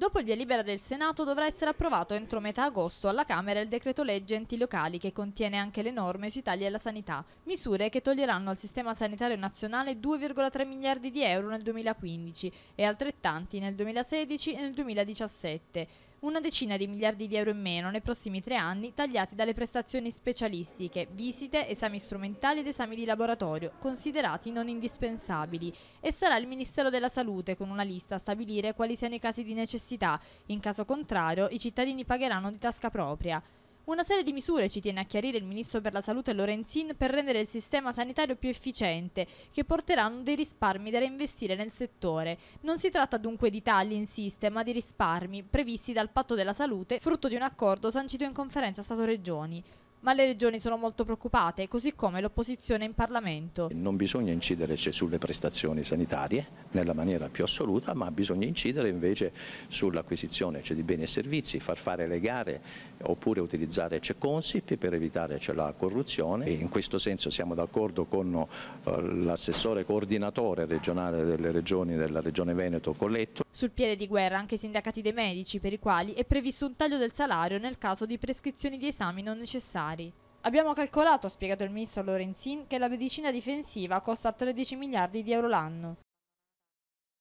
Dopo il via libera del Senato dovrà essere approvato entro metà agosto alla Camera il decreto legge enti locali che contiene anche le norme sui tagli alla sanità, misure che toglieranno al sistema sanitario nazionale 2,3 miliardi di euro nel 2015 e altrettanti nel 2016 e nel 2017 una decina di miliardi di euro in meno nei prossimi tre anni tagliati dalle prestazioni specialistiche, visite, esami strumentali ed esami di laboratorio, considerati non indispensabili. E sarà il Ministero della Salute con una lista a stabilire quali siano i casi di necessità, in caso contrario i cittadini pagheranno di tasca propria. Una serie di misure ci tiene a chiarire il Ministro per la Salute Lorenzin per rendere il sistema sanitario più efficiente, che porteranno dei risparmi da reinvestire nel settore. Non si tratta dunque di tagli, insiste, ma di risparmi previsti dal Patto della Salute, frutto di un accordo sancito in conferenza Stato-Regioni ma le regioni sono molto preoccupate, così come l'opposizione in Parlamento. Non bisogna incidere sulle prestazioni sanitarie nella maniera più assoluta, ma bisogna incidere invece sull'acquisizione cioè di beni e servizi, far fare le gare oppure utilizzare CECONSIP per evitare la corruzione e in questo senso siamo d'accordo con eh, l'assessore coordinatore regionale delle regioni della Regione Veneto Colletto. Sul piede di guerra anche i sindacati dei medici, per i quali è previsto un taglio del salario nel caso di prescrizioni di esami non necessari. Abbiamo calcolato, ha spiegato il ministro Lorenzin, che la medicina difensiva costa 13 miliardi di euro l'anno.